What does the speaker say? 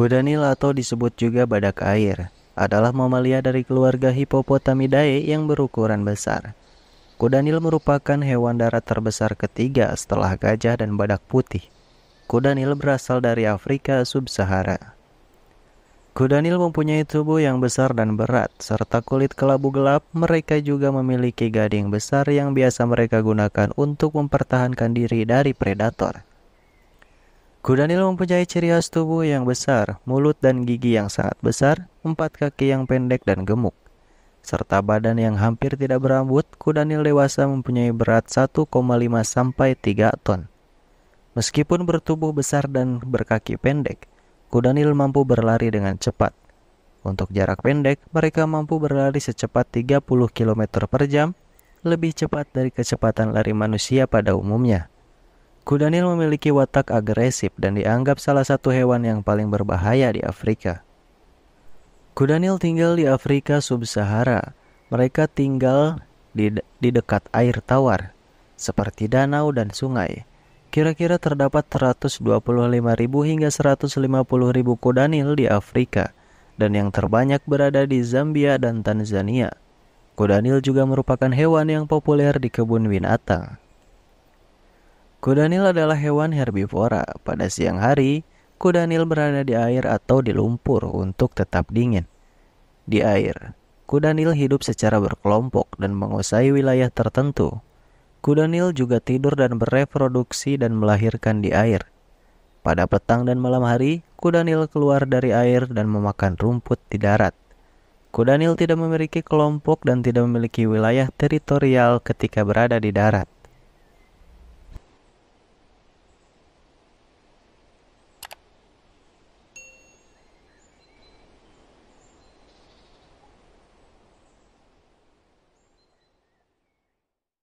Kudanil atau disebut juga badak air adalah mamalia dari keluarga Hippopotamidae yang berukuran besar. Kudanil merupakan hewan darat terbesar ketiga setelah gajah dan badak putih. Kudanil berasal dari Afrika Sub-Sahara. Kudanil mempunyai tubuh yang besar dan berat, serta kulit kelabu gelap. Mereka juga memiliki gading besar yang biasa mereka gunakan untuk mempertahankan diri dari predator. Kudanil mempunyai ciri khas tubuh yang besar, mulut dan gigi yang sangat besar, empat kaki yang pendek dan gemuk. Serta badan yang hampir tidak berambut, kudanil dewasa mempunyai berat 1,5 sampai 3 ton. Meskipun bertubuh besar dan berkaki pendek, kudanil mampu berlari dengan cepat. Untuk jarak pendek, mereka mampu berlari secepat 30 km per jam, lebih cepat dari kecepatan lari manusia pada umumnya. Kudanil memiliki watak agresif dan dianggap salah satu hewan yang paling berbahaya di Afrika. Kudanil tinggal di Afrika Sub-Sahara. Mereka tinggal di, de di dekat air tawar, seperti danau dan sungai. Kira-kira terdapat 125.000 hingga 150.000 kudanil di Afrika, dan yang terbanyak berada di Zambia dan Tanzania. Kudanil juga merupakan hewan yang populer di kebun binatang. Kudanil adalah hewan herbivora. Pada siang hari, kudanil berada di air atau di lumpur untuk tetap dingin. Di air, kudanil hidup secara berkelompok dan menguasai wilayah tertentu. Kudanil juga tidur dan bereproduksi dan melahirkan di air. Pada petang dan malam hari, kudanil keluar dari air dan memakan rumput di darat. Kudanil tidak memiliki kelompok dan tidak memiliki wilayah teritorial ketika berada di darat.